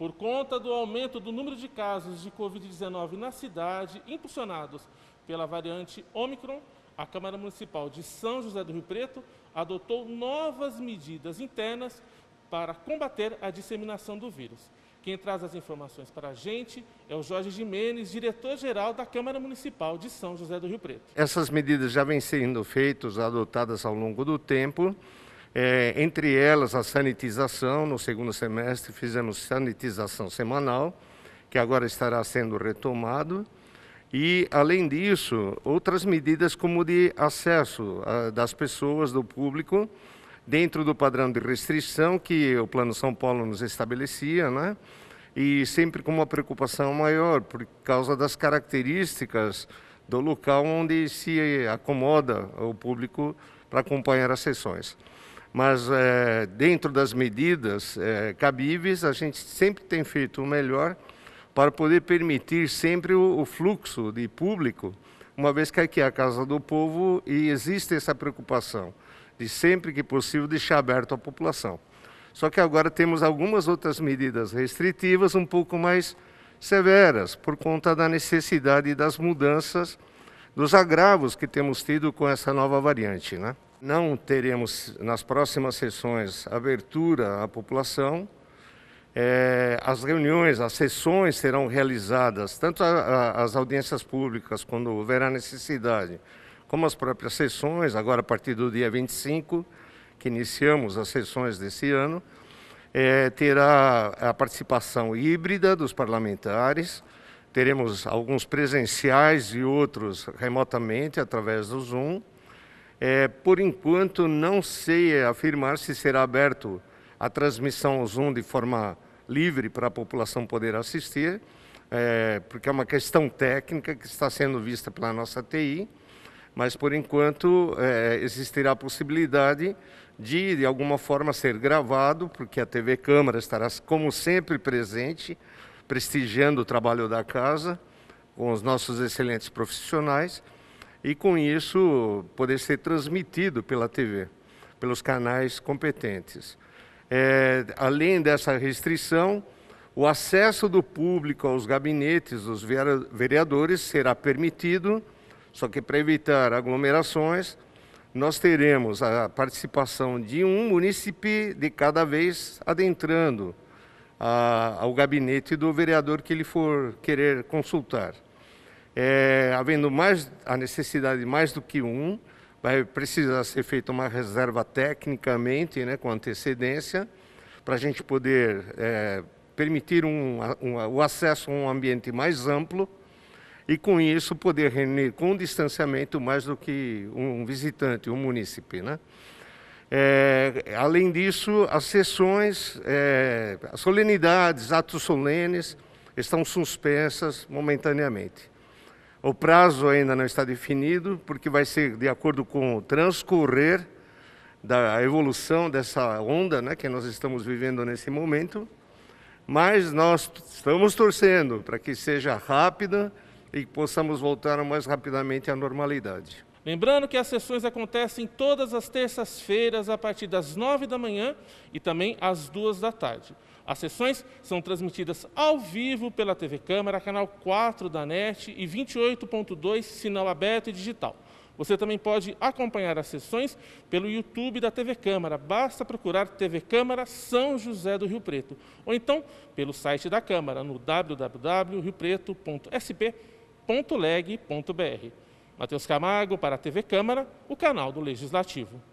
Por conta do aumento do número de casos de Covid-19 na cidade, impulsionados pela variante Omicron, a Câmara Municipal de São José do Rio Preto adotou novas medidas internas para combater a disseminação do vírus. Quem traz as informações para a gente é o Jorge Jimenez, diretor-geral da Câmara Municipal de São José do Rio Preto. Essas medidas já vêm sendo feitas, adotadas ao longo do tempo, é, entre elas, a sanitização. No segundo semestre, fizemos sanitização semanal, que agora estará sendo retomado. E, além disso, outras medidas como de acesso a, ah, das pessoas, do público, dentro do padrão de restrição que o Plano São Paulo nos estabelecia, né? e sempre com uma preocupação maior por causa das características do local onde se acomoda o público para acompanhar as sessões. Mas, é, dentro das medidas é, cabíveis, a gente sempre tem feito o melhor para poder permitir sempre o, o fluxo de público, uma vez que aqui é a Casa do Povo e existe essa preocupação de sempre que possível deixar aberto à população. Só que agora temos algumas outras medidas restritivas um pouco mais severas, por conta da necessidade das mudanças, dos agravos que temos tido com essa nova variante. Né? Não teremos nas próximas sessões abertura à população. É, as reuniões, as sessões serão realizadas, tanto a, a, as audiências públicas, quando houver a necessidade, como as próprias sessões, agora a partir do dia 25, que iniciamos as sessões desse ano, é, terá a participação híbrida dos parlamentares, teremos alguns presenciais e outros remotamente através do Zoom. É, por enquanto, não sei afirmar se será aberto a transmissão ao Zoom de forma livre para a população poder assistir, é, porque é uma questão técnica que está sendo vista pela nossa TI, mas por enquanto é, existirá a possibilidade de, de alguma forma, ser gravado, porque a TV Câmara estará, como sempre, presente, prestigiando o trabalho da casa, com os nossos excelentes profissionais e com isso poder ser transmitido pela TV, pelos canais competentes. É, além dessa restrição, o acesso do público aos gabinetes dos vereadores será permitido, só que para evitar aglomerações, nós teremos a participação de um munícipe de cada vez adentrando a, ao gabinete do vereador que ele for querer consultar. É, havendo mais a necessidade de mais do que um, vai precisar ser feita uma reserva tecnicamente, né, com antecedência, para a gente poder é, permitir um, um, o acesso a um ambiente mais amplo e, com isso, poder reunir com distanciamento mais do que um visitante, um munícipe. Né? É, além disso, as sessões, é, as solenidades, atos solenes, estão suspensas momentaneamente. O prazo ainda não está definido, porque vai ser de acordo com o transcorrer da evolução dessa onda né, que nós estamos vivendo nesse momento. Mas nós estamos torcendo para que seja rápida e que possamos voltar o mais rapidamente à normalidade. Lembrando que as sessões acontecem todas as terças-feiras a partir das nove da manhã e também às duas da tarde. As sessões são transmitidas ao vivo pela TV Câmara, canal 4 da NET e 28.2 sinal aberto e digital. Você também pode acompanhar as sessões pelo YouTube da TV Câmara. Basta procurar TV Câmara São José do Rio Preto ou então pelo site da Câmara no www.riopreto.sp.leg.br. Matheus Camargo, para a TV Câmara, o canal do Legislativo.